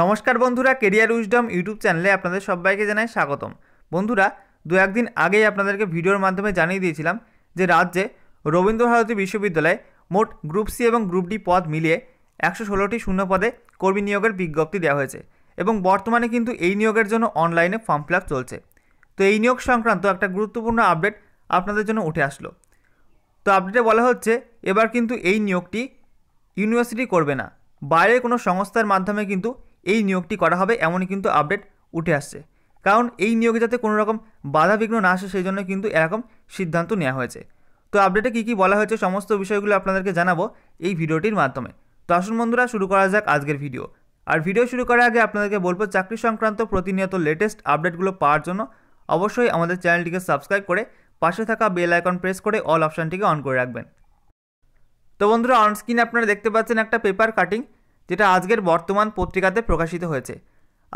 নমস্কার বন্ধুরা career wisdom YouTube চ্যানেলে আপনাদের সবাইকে জানাই স্বাগতম বন্ধুরা দু একদিন আগেই আপনাদেরকে ভিডিওর মাধ্যমে জানিয়ে দিয়েছিলাম যে রাজ্যে রবীন্দ্রভারতী বিশ্ববিদ্যালয়ে মোট গ্রুপ সি এবং গ্রুপ ডি পদ মিলিয়ে একশো ষোলোটি শূন্য পদে কর্মী নিয়োগের বিজ্ঞপ্তি দেওয়া হয়েছে এবং বর্তমানে কিন্তু এই নিয়োগের জন্য অনলাইনে ফর্ম ফিল চলছে তো এই নিয়োগ সংক্রান্ত একটা গুরুত্বপূর্ণ আপডেট আপনাদের জন্য উঠে আসলো তো আপডেটে বলা হচ্ছে এবার কিন্তু এই নিয়োগটি ইউনিভার্সিটি করবে না বাইরে কোনো সংস্থার মাধ্যমে কিন্তু এই নিয়োগটি করা হবে এমনই কিন্তু আপডেট উঠে আসছে কারণ এই নিয়োগে যাতে কোনো রকম বাধাবিঘ্ন না আসে সেই জন্য কিন্তু এরকম সিদ্ধান্ত নেওয়া হয়েছে তো আপডেটে কী কী বলা হয়েছে সমস্ত বিষয়গুলো আপনাদেরকে জানাবো এই ভিডিওটির মাধ্যমে তো আসুন বন্ধুরা শুরু করা যাক আজকের ভিডিও আর ভিডিও শুরু করার আগে আপনাদেরকে বলবো চাকরি সংক্রান্ত প্রতিনিয়ত লেটেস্ট আপডেটগুলো পাওয়ার জন্য অবশ্যই আমাদের চ্যানেলটিকে সাবস্ক্রাইব করে পাশে থাকা বেল আইকন প্রেস করে অল অপশানটিকে অন করে রাখবেন তো বন্ধুরা অন আপনারা দেখতে পাচ্ছেন একটা পেপার কাটিং যেটা আজকের বর্তমান পত্রিকাতে প্রকাশিত হয়েছে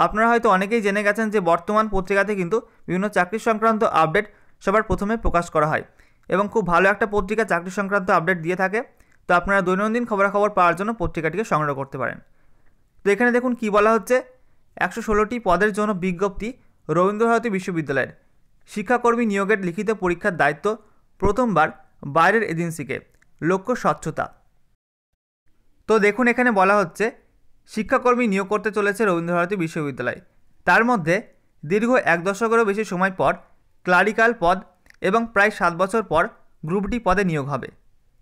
আপনারা হয়তো অনেকেই জেনে গেছেন যে বর্তমান পত্রিকাতে কিন্তু বিভিন্ন চাকরি সংক্রান্ত আপডেট সবার প্রথমে প্রকাশ করা হয় এবং খুব ভালো একটা পত্রিকা চাকরি সংক্রান্ত আপডেট দিয়ে থাকে তো আপনারা দৈনন্দিন খবরাখবর পাওয়ার জন্য পত্রিকাটিকে সংগ্রহ করতে পারেন তো এখানে দেখুন কি বলা হচ্ছে একশো ষোলোটি পদের জন্য বিজ্ঞপ্তি রবীন্দ্রভারতী বিশ্ববিদ্যালয়ের শিক্ষাকর্মী নিয়োগের লিখিত পরীক্ষার দায়িত্ব প্রথমবার বাইরের এজেন্সিকে লক্ষ্য স্বচ্ছতা তো দেখুন এখানে বলা হচ্ছে শিক্ষাকর্মী নিয়োগ করতে চলেছে রবীন্দ্রভারতী বিশ্ববিদ্যালয় তার মধ্যে দীর্ঘ এক দশকেরও বেশি সময় পর ক্লারিক্যাল পদ এবং প্রায় সাত বছর পর গ্রুপ ডি পদে নিয়োগ হবে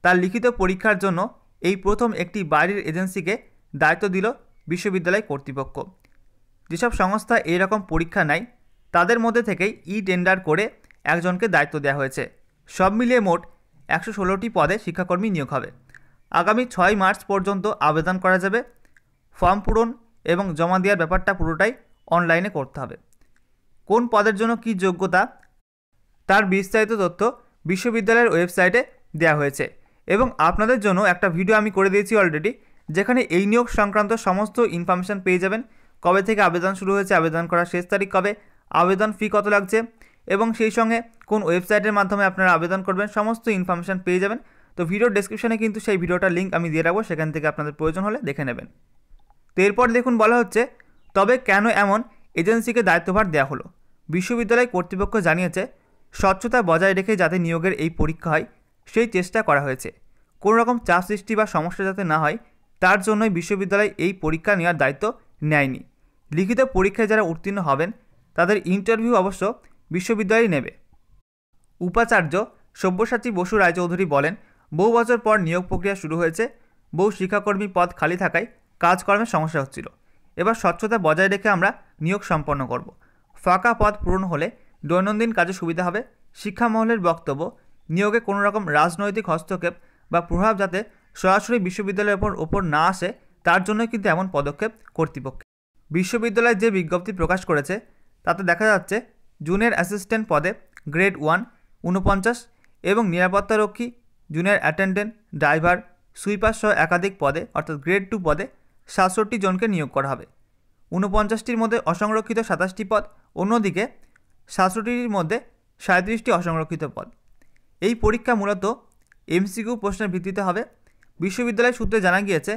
তার লিখিত পরীক্ষার জন্য এই প্রথম একটি বাড়ির এজেন্সিকে দায়িত্ব দিল বিশ্ববিদ্যালয় কর্তৃপক্ষ যেসব সংস্থা এই রকম পরীক্ষা নেয় তাদের মধ্যে থেকেই ই টেন্ডার করে একজনকে দায়িত্ব দেওয়া হয়েছে সব মিলিয়ে মোট একশো ষোলোটি পদে শিক্ষাকর্মী নিয়োগ হবে আগামী ছয় মার্চ পর্যন্ত আবেদন করা যাবে ফর্ম পূরণ এবং জমা দেওয়ার ব্যাপারটা পুরোটাই অনলাইনে করতে হবে কোন পদের জন্য কি যোগ্যতা তার বিস্তারিত তথ্য বিশ্ববিদ্যালয়ের ওয়েবসাইটে দেওয়া হয়েছে এবং আপনাদের জন্য একটা ভিডিও আমি করে দিয়েছি অলরেডি যেখানে এই নিয়োগ সংক্রান্ত সমস্ত ইনফরমেশান পেয়ে যাবেন কবে থেকে আবেদন শুরু হয়েছে আবেদন করার শেষ তারিখ কবে আবেদন ফি কত লাগছে এবং সেই সঙ্গে কোন ওয়েবসাইটের মাধ্যমে আপনারা আবেদন করবেন সমস্ত ইনফরমেশান পেয়ে যাবেন তো ভিডিওর ডেসক্রিপশানে কিন্তু সেই ভিডিওটার লিঙ্ক আমি দিয়ে রাখবো সেখান থেকে আপনাদের প্রয়োজন হলে দেখে নেবেন তো এরপর দেখুন বলা হচ্ছে তবে কেন এমন এজেন্সিকে দায়িত্বভার দেওয়া হলো বিশ্ববিদ্যালয় কর্তৃপক্ষ জানিয়েছে স্বচ্ছতা বজায় রেখে যাতে নিয়োগের এই পরীক্ষা হয় সেই চেষ্টা করা হয়েছে কোনো রকম চাপ সৃষ্টি বা সমস্যা যাতে না হয় তার জন্যই বিশ্ববিদ্যালয় এই পরীক্ষা নেওয়ার দায়িত্ব নেয়নি লিখিত পরীক্ষায় যারা উত্তীর্ণ হবেন তাদের ইন্টারভিউ অবশ্য বিশ্ববিদ্যালয়ই নেবে উপাচার্য সব্যসাচী বসু রায়চৌধুরী বলেন বহু বছর পর নিয়োগ প্রক্রিয়া শুরু হয়েছে বহু শিক্ষাকর্মী পদ খালি থাকায় কাজকর্মের সমস্যা হচ্ছিল এবার স্বচ্ছতা বজায় রেখে আমরা নিয়োগ সম্পন্ন করব ফাঁকা পদ পূরণ হলে দৈনন্দিন কাজে সুবিধা হবে শিক্ষামহলের বক্তব্য নিয়োগে কোনো রকম রাজনৈতিক হস্তক্ষেপ বা প্রভাব যাতে সরাসরি বিশ্ববিদ্যালয়ের ওপর ওপর না আসে তার জন্য কিন্তু এমন পদক্ষেপ কর্তৃপক্ষ বিশ্ববিদ্যালয় যে বিজ্ঞপ্তি প্রকাশ করেছে তাতে দেখা যাচ্ছে জুনিয়র অ্যাসিস্ট্যান্ট পদে গ্রেড ওয়ান ঊনপঞ্চাশ এবং নিরাপত্তারক্ষী জুনিয়র অ্যাটেন্ডেন্ট ড্রাইভার সুইপার সহ একাধিক পদে অর্থাৎ গ্রেড টু পদে সাতষট্টি জনকে নিয়োগ করা হবে ঊনপঞ্চাশটির মধ্যে অসংরক্ষিত সাতাশটি পদ অন্যদিকে সাতষট্টির মধ্যে সাঁত্রিশটি অসংরক্ষিত পদ এই পরীক্ষা মূলত এমসিকিউ প্রশ্নের ভিত্তিতে হবে বিশ্ববিদ্যালয় সূত্রে জানা গিয়েছে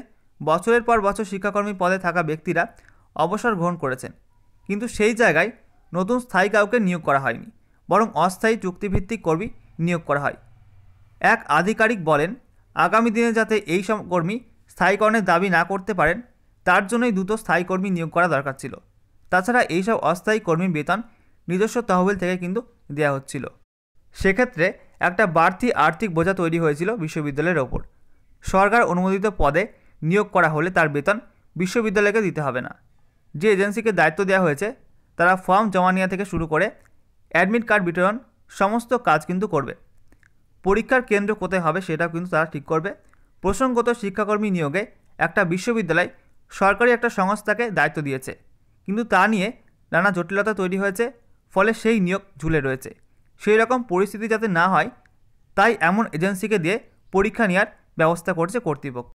বছরের পর বছর শিক্ষাকর্মী পদে থাকা ব্যক্তিরা অবসর গ্রহণ করেছেন কিন্তু সেই জায়গায় নতুন স্থায়ী কাউকে নিয়োগ করা হয়নি বরং অস্থায়ী চুক্তিভিত্তিক কর্মী নিয়োগ করা হয় এক আধিকারিক বলেন আগামী দিনে যাতে এই সব কর্মী স্থায়ীকরণের দাবি না করতে পারেন তার জন্যই দ্রুত স্থায়ী কর্মী নিয়োগ করা দরকার ছিল তাছাড়া এইসব অস্থায়ী কর্মীর বেতন নিজস্ব তহবিল থেকে কিন্তু দেওয়া হচ্ছিল সেক্ষেত্রে একটা বাড়তি আর্থিক বোঝা তৈরি হয়েছিল বিশ্ববিদ্যালয়ের ওপর সরকার অনুমোদিত পদে নিয়োগ করা হলে তার বেতন বিশ্ববিদ্যালয়কে দিতে হবে না যে এজেন্সিকে দায়িত্ব দেওয়া হয়েছে তারা ফর্ম জমা নেওয়া থেকে শুরু করে অ্যাডমিট কার্ড বিতরণ সমস্ত কাজ কিন্তু করবে পরীক্ষার কেন্দ্র কোথায় হবে সেটা কিন্তু তারা ঠিক করবে প্রসঙ্গত শিক্ষাকর্মী নিয়োগে একটা বিশ্ববিদ্যালয় সরকারি একটা সংস্থাকে দায়িত্ব দিয়েছে কিন্তু তা নিয়ে নানা জটিলতা তৈরি হয়েছে ফলে সেই নিয়োগ ঝুলে রয়েছে সেই রকম পরিস্থিতি যাতে না হয় তাই এমন এজেন্সিকে দিয়ে পরীক্ষা নেওয়ার ব্যবস্থা করছে কর্তৃপক্ষ